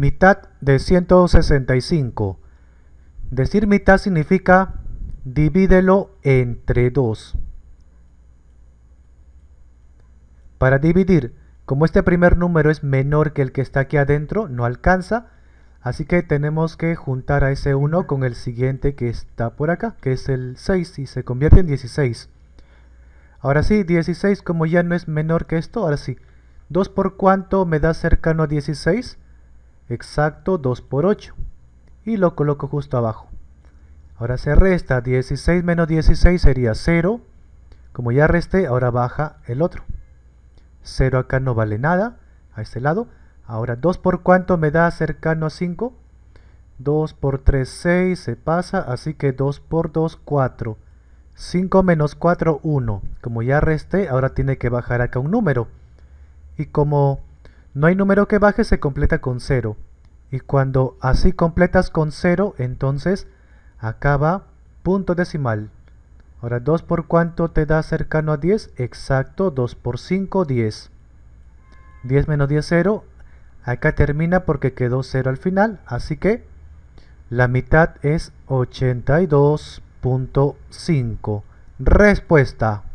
mitad de 165. Decir mitad significa divídelo entre 2. Para dividir, como este primer número es menor que el que está aquí adentro, no alcanza. Así que tenemos que juntar a ese 1 con el siguiente que está por acá, que es el 6, y se convierte en 16. Ahora sí, 16 como ya no es menor que esto, ahora sí. 2 por cuánto me da cercano a 16? exacto 2 por 8 y lo coloco justo abajo. Ahora se resta, 16 menos 16 sería 0, como ya resté, ahora baja el otro. 0 acá no vale nada, a este lado. Ahora 2 por cuánto me da cercano a 5, 2 por 3, 6, se pasa, así que 2 por 2, 4. 5 menos 4, 1. Como ya resté, ahora tiene que bajar acá un número. Y como no hay número que baje, se completa con 0. Y cuando así completas con 0, entonces acaba punto decimal. Ahora, 2 por cuánto te da cercano a 10? Exacto, 2 por 5, 10. 10 menos 10, 0. Acá termina porque quedó 0 al final, así que la mitad es 82.5. Respuesta.